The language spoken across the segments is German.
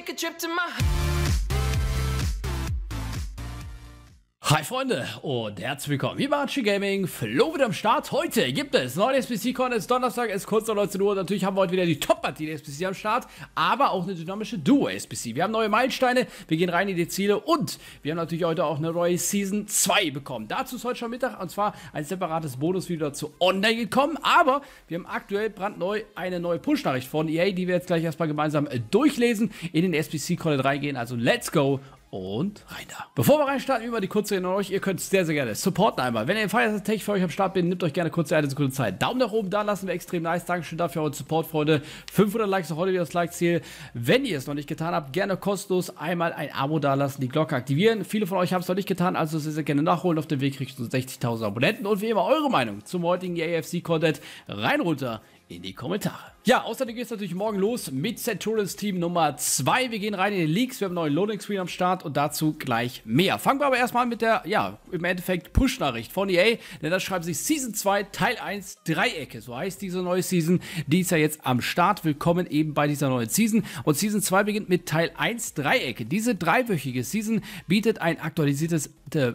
take a trip to my Hi Freunde und herzlich willkommen hier war Archie Gaming, Flo wieder am Start. Heute gibt es neue SPC-Con, es ist Donnerstag, es ist kurz nach 19 Uhr. Natürlich haben wir heute wieder die Top-Partie der SPC am Start, aber auch eine dynamische Duo-SPC. Wir haben neue Meilensteine, wir gehen rein in die Ziele und wir haben natürlich heute auch eine neue Season 2 bekommen. Dazu ist heute schon Mittag und zwar ein separates Bonusvideo dazu online gekommen, aber wir haben aktuell brandneu eine neue Push-Nachricht von EA, die wir jetzt gleich erstmal gemeinsam durchlesen, in den SPC-Con reingehen. Also let's go und rein da. Bevor wir reinstarten, wie immer die kurze Erinnerung euch, ihr könnt sehr, sehr gerne supporten einmal. Wenn ihr in Fireside Tech für euch am Start bin, nehmt euch gerne kurze eine Sekunde Zeit. Daumen nach oben, da lassen wir extrem nice. Dankeschön dafür euren Support, Freunde. 500 Likes noch heute wieder das Like-Ziel. Wenn ihr es noch nicht getan habt, gerne kostenlos einmal ein Abo dalassen, die Glocke aktivieren. Viele von euch haben es noch nicht getan, also sehr, sehr gerne nachholen. Auf dem Weg kriegt ihr 60.000 Abonnenten und wie immer eure Meinung zum heutigen AFC-Content rein runter in die Kommentare. Ja, außerdem geht es natürlich morgen los mit Centurions Team Nummer 2. Wir gehen rein in den Leaks. Wir haben einen neuen Loading Screen am Start und dazu gleich mehr. Fangen wir aber erstmal mit der, ja, im Endeffekt Push-Nachricht von EA, denn da schreiben sich Season 2 Teil 1 Dreiecke. So heißt diese neue Season. Die ist ja jetzt am Start. Willkommen eben bei dieser neuen Season. Und Season 2 beginnt mit Teil 1 Dreiecke. Diese dreiwöchige Season bietet ein aktualisiertes äh,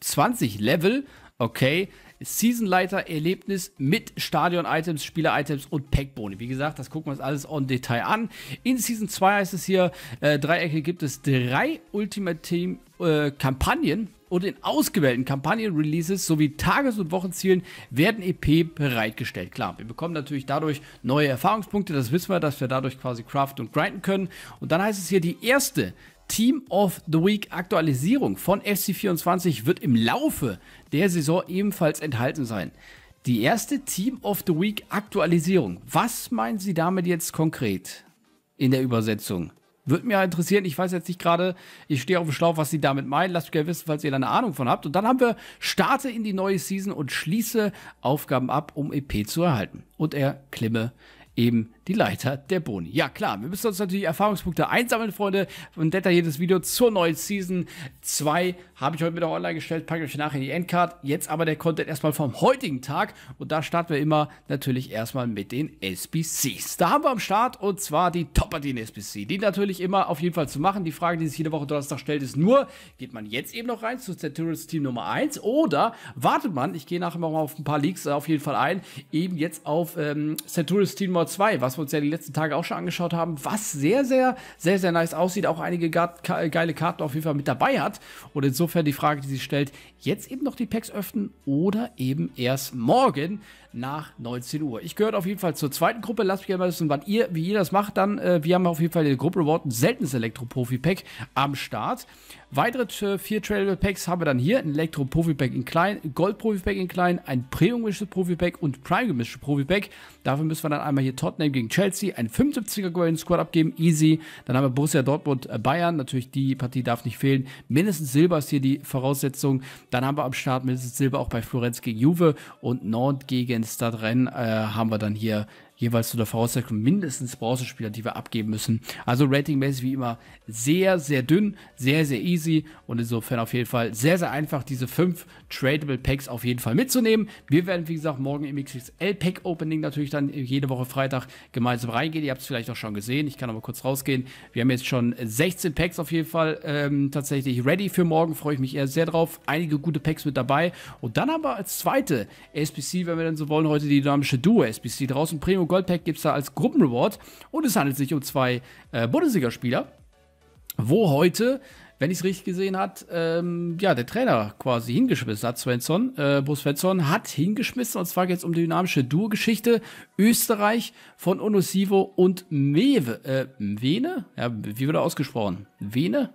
20 Level. Okay, Seasonleiter-Erlebnis mit Stadion-Items, Spieler-Items und Packboni. Wie gesagt, das gucken wir uns alles on Detail an. In Season 2 heißt es hier, äh, Dreiecke gibt es drei Ultimate-Kampagnen. team Äh, und in ausgewählten Kampagnen-Releases sowie Tages- und Wochenzielen werden EP bereitgestellt. Klar, wir bekommen natürlich dadurch neue Erfahrungspunkte, das wissen wir, dass wir dadurch quasi craften und grinden können. Und dann heißt es hier, die erste Team of the Week Aktualisierung von FC24 wird im Laufe der Saison ebenfalls enthalten sein. Die erste Team of the Week Aktualisierung. Was meinen Sie damit jetzt konkret in der Übersetzung? Würde mir interessieren, ich weiß jetzt nicht gerade, ich stehe auf dem Schlauch, was Sie damit meinen. Lasst mich gerne wissen, falls ihr da eine Ahnung von habt. Und dann haben wir Starte in die neue Season und schließe Aufgaben ab, um EP zu erhalten. Und er klimme eben die Leiter der Boni. Ja klar, wir müssen uns natürlich Erfahrungspunkte einsammeln, Freunde. Und detailliertes Video zur neuen Season 2 habe ich heute wieder online gestellt, packe euch nachher in die Endcard. Jetzt aber der Content erstmal vom heutigen Tag. Und da starten wir immer natürlich erstmal mit den SBCs. Da haben wir am Start und zwar die Top-Partien SBC. Die natürlich immer auf jeden Fall zu machen. Die Frage, die sich jede Woche Donnerstag stellt, ist nur, geht man jetzt eben noch rein zu Centurions Team Nummer 1 oder wartet man, ich gehe nachher mal auf ein paar Leaks auf jeden Fall ein, eben jetzt auf ähm, Centurions Team Nummer 2, was wir uns ja die letzten Tage auch schon angeschaut haben, was sehr, sehr, sehr, sehr nice aussieht. Auch einige geile Karten auf jeden Fall mit dabei hat. Und insofern insofern die Frage, die sich stellt, jetzt eben noch die Packs öffnen oder eben erst morgen nach 19 Uhr. Ich gehöre auf jeden Fall zur zweiten Gruppe. Lasst mich gerne wissen, wann ihr, wie ihr das macht. Dann, äh, wir haben auf jeden Fall den Gruppe Reward, ein seltenes Elektro-Profi-Pack am Start. Weitere äh, vier Trailable Packs haben wir dann hier. Ein Elektro-Profi-Pack in klein, Gold-Profi-Pack in klein, ein Premium-gemischtes Profi-Pack und Prime-gemischtes Profi-Pack. Dafür müssen wir dann einmal hier Tottenham gegen Chelsea, ein 75er Golden Squad abgeben, easy. Dann haben wir Borussia Dortmund, äh, Bayern, natürlich die Partie darf nicht fehlen. Mindestens Silber ist hier die Voraussetzung. Dann haben wir am Start mindestens Silber auch bei Florenz gegen Juve und Nord gegen Ingredienz drin, äh, haben wir dann hier jeweils zu der Voraussetzung mindestens Bronzespieler, die wir abgeben müssen. Also ratingmäßig wie immer sehr, sehr dünn, sehr, sehr easy und insofern auf jeden Fall sehr, sehr einfach, diese fünf Tradable Packs auf jeden Fall mitzunehmen. Wir werden, wie gesagt, morgen im XXL Pack Opening natürlich dann jede Woche Freitag gemeinsam reingehen. Ihr habt es vielleicht auch schon gesehen. Ich kann aber kurz rausgehen. Wir haben jetzt schon 16 Packs auf jeden Fall ähm, tatsächlich ready für morgen. Freue ich mich eher sehr drauf. Einige gute Packs mit dabei. Und dann aber als zweite SBC, wenn wir dann so wollen, heute die dynamische Duo SBC draußen. Primo Goldpack gibt es da als Gruppenreward. Und es handelt sich um zwei äh, Bundesligaspieler, wo heute, wenn ich es richtig gesehen habe, ähm, ja, der Trainer quasi hingeschmissen hat, Svensson, äh, Bo Svensson hat hingeschmissen. Und zwar geht es um die dynamische Duo-Geschichte Österreich von Onosivo und Mewe. Äh, Wene? Ja, wie wird er ausgesprochen? Wene?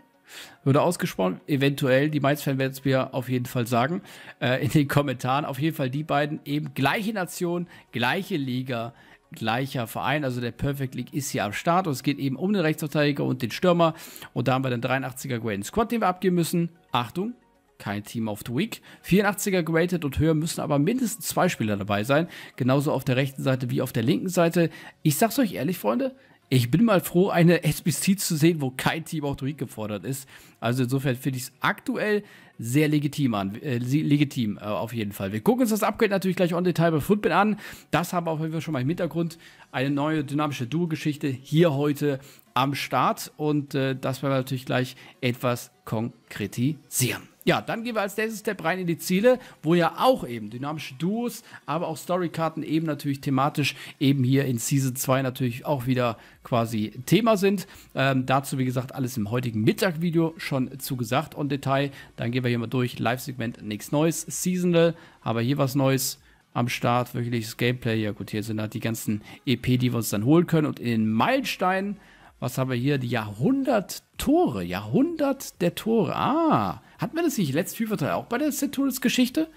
Würde ausgesprochen, eventuell, die Mainz-Fan werden es mir auf jeden Fall sagen, äh, in den Kommentaren. Auf jeden Fall die beiden eben gleiche Nation, gleiche Liga, gleicher Verein. Also der Perfect League ist hier am Start und es geht eben um den Rechtsverteidiger und den Stürmer. Und da haben wir den 83er Graded Squad, den wir abgeben müssen. Achtung, kein Team of the Week. 84er graded und höher müssen aber mindestens zwei Spieler dabei sein. Genauso auf der rechten Seite wie auf der linken Seite. Ich sag's euch ehrlich, Freunde, ich bin mal froh, eine SBC zu sehen, wo kein Team of the Week gefordert ist. Also insofern finde ich es aktuell sehr legitim an. Äh, legitim äh, auf jeden Fall. Wir gucken uns das Upgrade natürlich gleich on Detail bei Footbin an. Das haben wir auf jeden Fall schon mal im Hintergrund. Eine neue dynamische Duo-Geschichte hier heute am Start. Und äh, das werden wir natürlich gleich etwas konkretisieren. Ja, dann gehen wir als nächstes Step rein in die Ziele, wo ja auch eben dynamische Duos, aber auch Storykarten eben natürlich thematisch eben hier in Season 2 natürlich auch wieder quasi Thema sind. Ähm, dazu, wie gesagt, alles im heutigen Mittagvideo schon zugesagt und Detail. Dann gehen wir hier mal durch. Live-Segment, nichts Neues. Seasonal, aber hier was Neues am Start. Wirkliches Gameplay. Ja gut, hier sind halt die ganzen EP, die wir uns dann holen können. Und in den Meilensteinen was haben wir hier? Die Jahrhundert-Tore. Jahrhundert der Tore. Ah, hatten wir das nicht letztes FIFA-Teil auch bei der Centurions-Geschichte?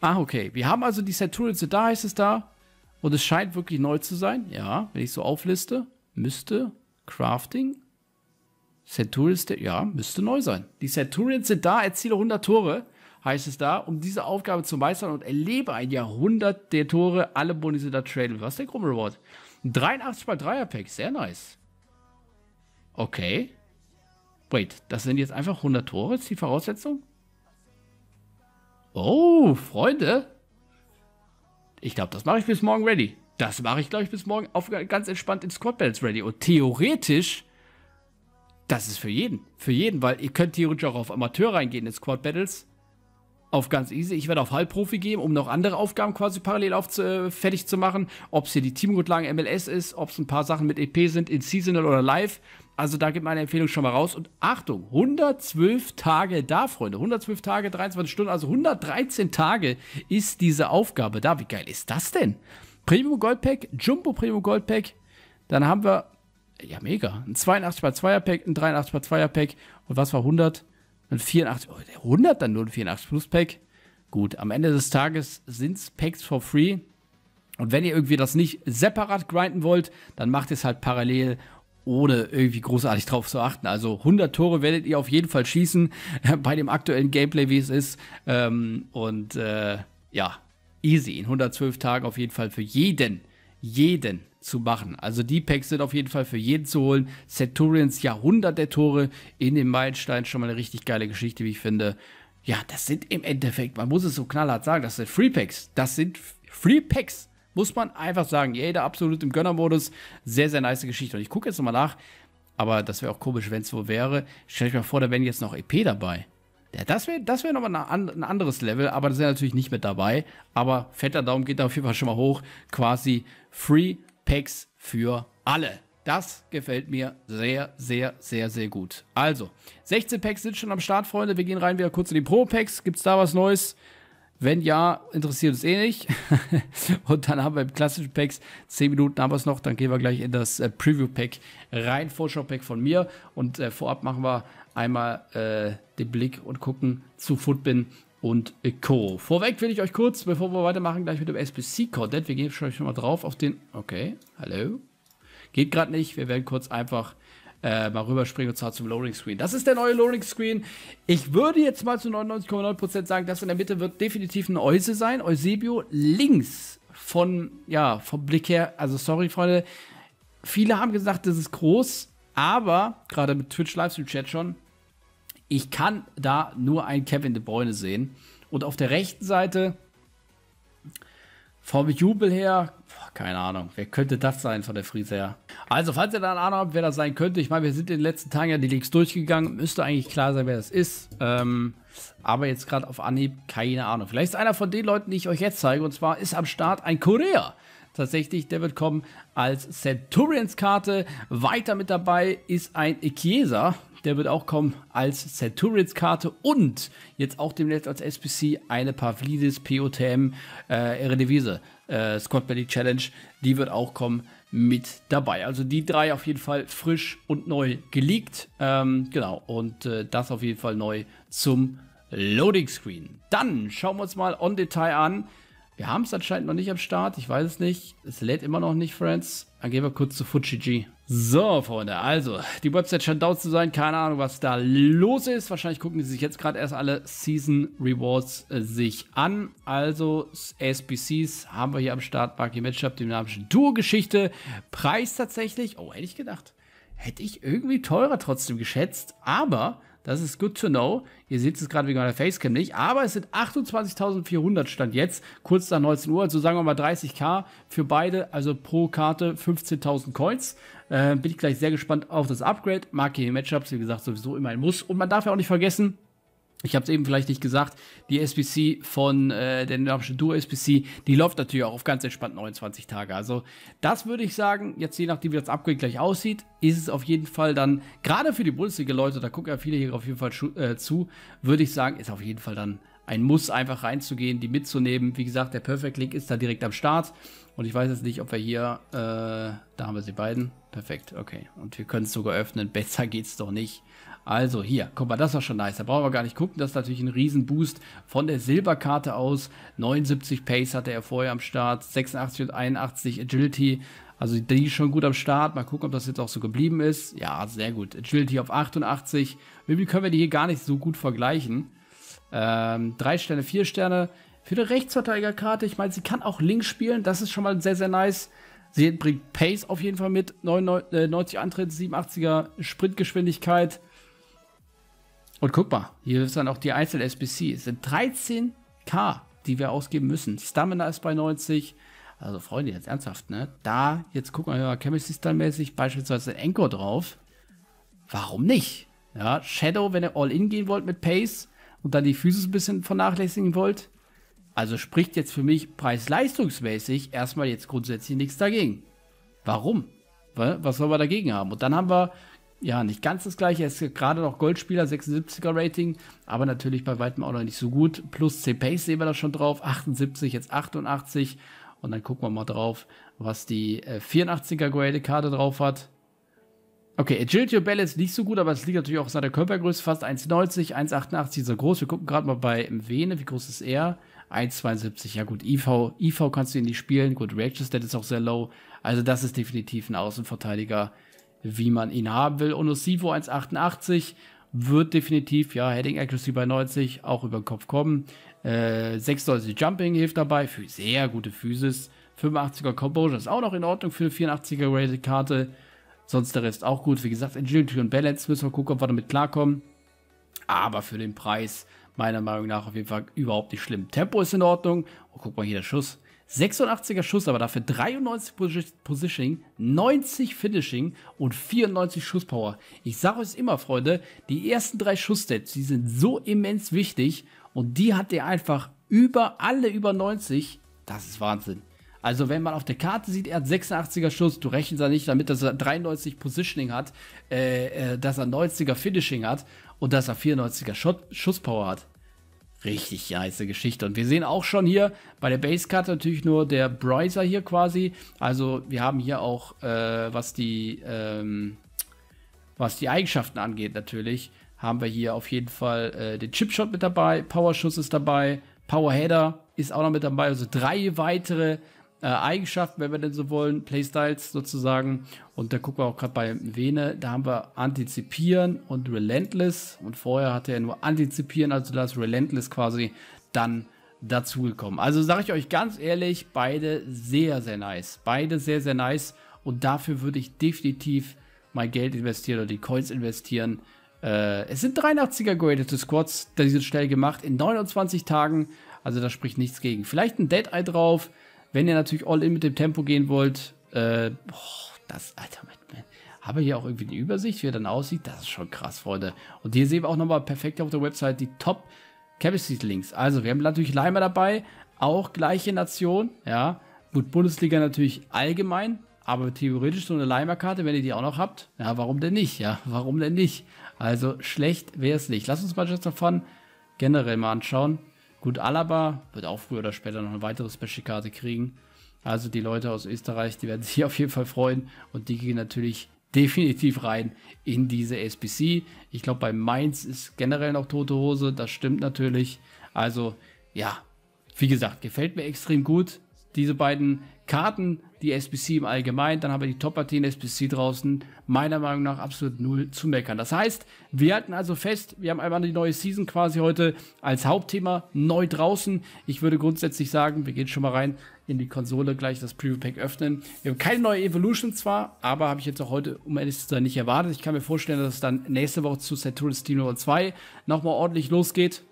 Ah, okay. Wir haben also die Centurions da, heißt es da. Und es scheint wirklich neu zu sein. Ja, wenn ich so aufliste, müsste Crafting. Centurions, ja, müsste neu sein. Die Centurions sind da, erziele 100 Tore heißt es da, um diese Aufgabe zu meistern und erlebe ein Jahrhundert der Tore, alle Boni sind da Trail. Was ist der Grummel Award? 83 x 3er Pack, sehr nice. Okay. Wait, das sind jetzt einfach 100 Tore, ist die Voraussetzung? Oh, Freunde. Ich glaube, das mache ich bis morgen ready. Das mache ich, glaube ich, bis morgen auf, ganz entspannt in Squad Battles ready. Und theoretisch, das ist für jeden. Für jeden, weil ihr könnt theoretisch auch auf Amateur reingehen in Squad Battles auf ganz easy. Ich werde auf Halbprofi gehen, um noch andere Aufgaben quasi parallel auf, äh, fertig zu machen. Ob es hier die Teamgrundlagen MLS ist, ob es ein paar Sachen mit EP sind, in Seasonal oder Live. Also da gibt meine Empfehlung schon mal raus. Und Achtung, 112 Tage da, Freunde. 112 Tage, 23 Stunden, also 113 Tage ist diese Aufgabe da. Wie geil ist das denn? Premium Gold Pack, Jumbo Premium Gold Pack. Dann haben wir, ja mega, ein 82 x 2er Pack, ein 83 x 2er Pack. Und was war 100? Ein 84, oh, 100 dann nur ein 84 Plus Pack. Gut, am Ende des Tages sind es Packs for free. Und wenn ihr irgendwie das nicht separat grinden wollt, dann macht es halt parallel, ohne irgendwie großartig drauf zu achten. Also 100 Tore werdet ihr auf jeden Fall schießen äh, bei dem aktuellen Gameplay, wie es ist. Ähm, und äh, ja, easy. In 112 Tagen auf jeden Fall für jeden, jeden zu machen. Also die Packs sind auf jeden Fall für jeden zu holen. Centurions Jahrhundert der Tore in den Meilenstein, schon mal eine richtig geile Geschichte, wie ich finde. Ja, das sind im Endeffekt, man muss es so knallhart sagen, das sind Free Packs. Das sind Free Packs, muss man einfach sagen. Jeder absolut im Gönnermodus. Sehr, sehr nice Geschichte. Und ich gucke jetzt nochmal nach, aber das wäre auch komisch, wenn es so wäre. Stell ich mir vor, da wären jetzt noch EP dabei. Ja, das wäre das wär nochmal ein anderes Level, aber das ist natürlich nicht mit dabei. Aber fetter Daumen geht da auf jeden Fall schon mal hoch. Quasi Free Packs für alle. Das gefällt mir sehr, sehr, sehr, sehr gut. Also, 16 Packs sind schon am Start, Freunde. Wir gehen rein wieder kurz in die Pro-Packs. Gibt es da was Neues? Wenn ja, interessiert uns eh nicht. und dann haben wir im klassischen Packs 10 Minuten haben wir es noch. Dann gehen wir gleich in das äh, Preview-Pack rein. Vorschau-Pack von mir. Und äh, vorab machen wir einmal äh, den Blick und gucken zu Footbin, und Co. Vorweg will ich euch kurz, bevor wir weitermachen, gleich mit dem SPC Codec. Wir gehen schon mal drauf auf den. Okay, hallo. Geht gerade nicht. Wir werden kurz einfach äh, mal rüberspringen und zwar zum Loading Screen. Das ist der neue Loading Screen. Ich würde jetzt mal zu 99,9% sagen, das in der Mitte wird definitiv ein Euse sein. Eusebio links von, ja, vom Blick her. Also, sorry, Freunde. Viele haben gesagt, das ist groß, aber gerade mit Twitch Livestream Chat schon ich kann da nur einen Kevin De Bruyne sehen. Und auf der rechten Seite, vom Jubel her, boah, keine Ahnung, wer könnte das sein von der Friese her? Also, falls ihr da eine Ahnung habt, wer das sein könnte, ich meine, wir sind in den letzten Tagen ja die Leaks durchgegangen, müsste eigentlich klar sein, wer das ist. Ähm, aber jetzt gerade auf Anhieb, keine Ahnung. Vielleicht ist einer von den Leuten, die ich euch jetzt zeige, und zwar ist am Start ein Korea tatsächlich, der wird kommen als Centurions-Karte. Weiter mit dabei ist ein Chiesa, der wird auch kommen als Centurions-Karte und jetzt auch demnächst als SPC eine Pavlidis POTM äh, Eredivisie äh, Squad Belly Challenge. Die wird auch kommen mit dabei. Also die drei auf jeden Fall frisch und neu geleakt. Ähm, genau, und äh, das auf jeden Fall neu zum Loading Screen. Dann schauen wir uns mal on Detail an, wir haben es anscheinend noch nicht am Start. Ich weiß es nicht. Es lädt immer noch nicht, Friends. Dann gehen wir kurz zu Fujiji. So, Freunde, also, die Website scheint down zu sein. Keine Ahnung, was da los ist. Wahrscheinlich gucken die sich jetzt gerade erst alle Season Rewards äh, sich an. Also, SBCs haben wir hier am Start. Buggy Matchup, dynamische Duo-Geschichte. Preis tatsächlich. Oh, hätte ich gedacht. Hätte ich irgendwie teurer trotzdem geschätzt. Aber das ist good to know. Ihr seht es gerade wegen meiner Facecam nicht. Aber es sind 28.400 Stand jetzt, kurz nach 19 Uhr. Also sagen wir mal 30k für beide, also pro Karte 15.000 Coins. Äh, bin ich gleich sehr gespannt auf das Upgrade. Mag hier Matchups, wie gesagt, sowieso immer ein Muss. Und man darf ja auch nicht vergessen, ich habe es eben vielleicht nicht gesagt, die SBC von äh, der dynamische Duo SBC, die läuft natürlich auch auf ganz entspannt 29 Tage. Also das würde ich sagen, jetzt je nachdem wie das Upgrade gleich aussieht, ist es auf jeden Fall dann, gerade für die Bundesliga-Leute, da gucken ja viele hier auf jeden Fall äh, zu, würde ich sagen, ist auf jeden Fall dann ein Muss, einfach reinzugehen, die mitzunehmen. Wie gesagt, der Perfect Link ist da direkt am Start. Und ich weiß jetzt nicht, ob wir hier, äh, da haben wir sie beiden. Perfekt, okay. Und wir können es sogar öffnen, besser geht es doch nicht. Also hier, guck mal, das war schon nice. Da brauchen wir gar nicht gucken. Das ist natürlich ein Riesenboost von der Silberkarte aus. 79 Pace hatte er vorher am Start, 86 und 81 Agility. Also die schon gut am Start. Mal gucken, ob das jetzt auch so geblieben ist. Ja, sehr gut. Agility auf 88. Irgendwie können wir die hier gar nicht so gut vergleichen. Ähm, drei Sterne, vier Sterne. Für eine Rechtsverteidigerkarte, ich meine, sie kann auch links spielen. Das ist schon mal sehr, sehr nice. Sie bringt Pace auf jeden Fall mit. 99, äh, 90 Antritt, 87er Sprintgeschwindigkeit. Und guck mal, hier ist dann auch die Einzel-SBC. Es sind 13k, die wir ausgeben müssen. Stamina ist bei 90. Also Freunde, jetzt ernsthaft, ne? Da, jetzt gucken wir mal Chemistry Style mäßig beispielsweise Anchor drauf. Warum nicht? Ja, Shadow, wenn ihr All-In gehen wollt mit Pace und dann die Physis ein bisschen vernachlässigen wollt. Also spricht jetzt für mich preis-leistungsmäßig erstmal jetzt grundsätzlich nichts dagegen. Warum? Was soll man dagegen haben? Und dann haben wir ja, nicht ganz das gleiche. Er ist gerade noch Goldspieler, 76er Rating, aber natürlich bei weitem auch noch nicht so gut. Plus C-Pace sehen wir da schon drauf, 78, jetzt 88. Und dann gucken wir mal drauf, was die äh, 84er Grade Karte drauf hat. Okay, Agility und Balance nicht so gut, aber es liegt natürlich auch an seiner Körpergröße. Fast 1,90, 1,88 so groß. Wir gucken gerade mal bei Mvene, wie groß ist er? 1,72. Ja gut, IV, IV kannst du ihn nicht spielen. Gut, Reaction Stat ist auch sehr low. Also das ist definitiv ein Außenverteidiger, wie man ihn haben will. Und Onosivo 1,88 wird definitiv, ja, Heading Accuracy bei 90 auch über den Kopf kommen. Äh, 96 Jumping hilft dabei für sehr gute Physis. 85er Composure ist auch noch in Ordnung für eine 84er Rated Karte. Sonst der Rest auch gut. Wie gesagt, Agility und Balance müssen wir gucken, ob wir damit klarkommen. Aber für den Preis meiner Meinung nach auf jeden Fall überhaupt nicht schlimm. Tempo ist in Ordnung. Oh, guck mal hier, der Schuss. 86er Schuss, aber dafür 93 Positioning, 90 Finishing und 94 Schusspower. Ich sage euch immer, Freunde, die ersten drei Schusssteps, die sind so immens wichtig und die hat er einfach über alle über 90. Das ist Wahnsinn. Also wenn man auf der Karte sieht, er hat 86er Schuss, du rechnest ja nicht damit, dass er 93 Positioning hat, äh, äh, dass er 90er Finishing hat und dass er 94er Shot Schusspower hat. Richtig heiße Geschichte. Und wir sehen auch schon hier bei der Basecard natürlich nur der Browser hier quasi. Also wir haben hier auch, äh, was, die, ähm, was die Eigenschaften angeht natürlich, haben wir hier auf jeden Fall äh, den Chipshot mit dabei, Powerschuss ist dabei, Powerheader ist auch noch mit dabei. Also drei weitere äh, Eigenschaften, wenn wir denn so wollen, Playstyles sozusagen. Und da gucken wir auch gerade bei Vene, da haben wir Antizipieren und Relentless. Und vorher hatte er nur Antizipieren, also das Relentless quasi dann dazugekommen. Also sage ich euch ganz ehrlich, beide sehr, sehr nice. Beide sehr, sehr nice. Und dafür würde ich definitiv mein Geld investieren oder die Coins investieren. Äh, es sind 83er geratete Squads, die sind schnell gemacht, in 29 Tagen. Also da spricht nichts gegen. Vielleicht ein Dead Eye drauf, wenn ihr natürlich all in mit dem Tempo gehen wollt, äh, oh, das, Alter, habe ich hier auch irgendwie die Übersicht, wie er dann aussieht. Das ist schon krass, Freunde. Und hier sehen wir auch nochmal perfekt auf der Website die Top Capacity Links. Also, wir haben natürlich Leimer dabei, auch gleiche Nation, ja. Gut, Bundesliga natürlich allgemein, aber theoretisch so eine Leimer-Karte, wenn ihr die auch noch habt, ja, warum denn nicht, ja, warum denn nicht? Also, schlecht wäre es nicht. Lass uns mal Manchester davon generell mal anschauen. Gut, Alaba wird auch früher oder später noch eine weitere Special-Karte kriegen. Also die Leute aus Österreich, die werden sich auf jeden Fall freuen und die gehen natürlich definitiv rein in diese SBC. Ich glaube, bei Mainz ist generell noch tote Hose, das stimmt natürlich. Also ja, wie gesagt, gefällt mir extrem gut diese beiden Karten, die SBC im Allgemeinen, dann haben wir die Top-Partie in SBC draußen, meiner Meinung nach absolut null zu meckern. Das heißt, wir halten also fest, wir haben einmal die neue Season quasi heute als Hauptthema neu draußen. Ich würde grundsätzlich sagen, wir gehen schon mal rein in die Konsole, gleich das Preview-Pack öffnen. Wir haben keine neue Evolution zwar, aber habe ich jetzt auch heute, um ehrlich zu sein, nicht erwartet. Ich kann mir vorstellen, dass es dann nächste Woche zu Saturn Steam Level 2 nochmal ordentlich losgeht.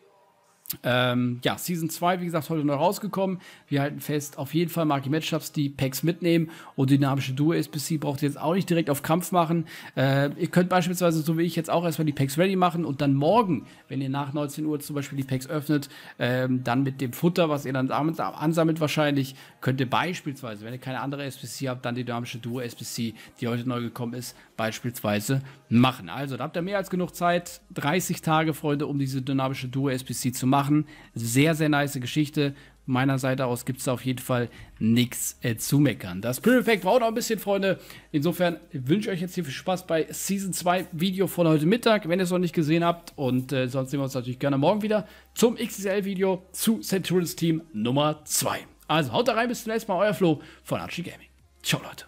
Ähm, ja, Season 2, wie gesagt, heute noch rausgekommen. Wir halten fest, auf jeden Fall mag ich Matchups, die Packs mitnehmen und dynamische Duo SPC braucht ihr jetzt auch nicht direkt auf Kampf machen. Äh, ihr könnt beispielsweise, so wie ich jetzt auch erstmal die Packs ready machen und dann morgen, wenn ihr nach 19 Uhr zum Beispiel die Packs öffnet, ähm, dann mit dem Futter, was ihr dann ansammelt wahrscheinlich, könnt ihr beispielsweise, wenn ihr keine andere SPC habt, dann die dynamische Duo SPC, die heute neu gekommen ist, beispielsweise machen. Also, da habt ihr mehr als genug Zeit, 30 Tage, Freunde, um diese dynamische Duo SPC zu machen machen. Sehr, sehr nice Geschichte. Meiner Seite aus gibt es auf jeden Fall nichts äh, zu meckern. Das Perfect braucht auch ein bisschen, Freunde. Insofern wünsche ich euch jetzt hier viel Spaß bei Season 2 Video von heute Mittag, wenn ihr es noch nicht gesehen habt. Und äh, sonst sehen wir uns natürlich gerne morgen wieder zum xsl video zu Centurions Team Nummer 2. Also haut da rein, bis zum nächsten Mal. Euer Flo von Archie Gaming. Ciao, Leute.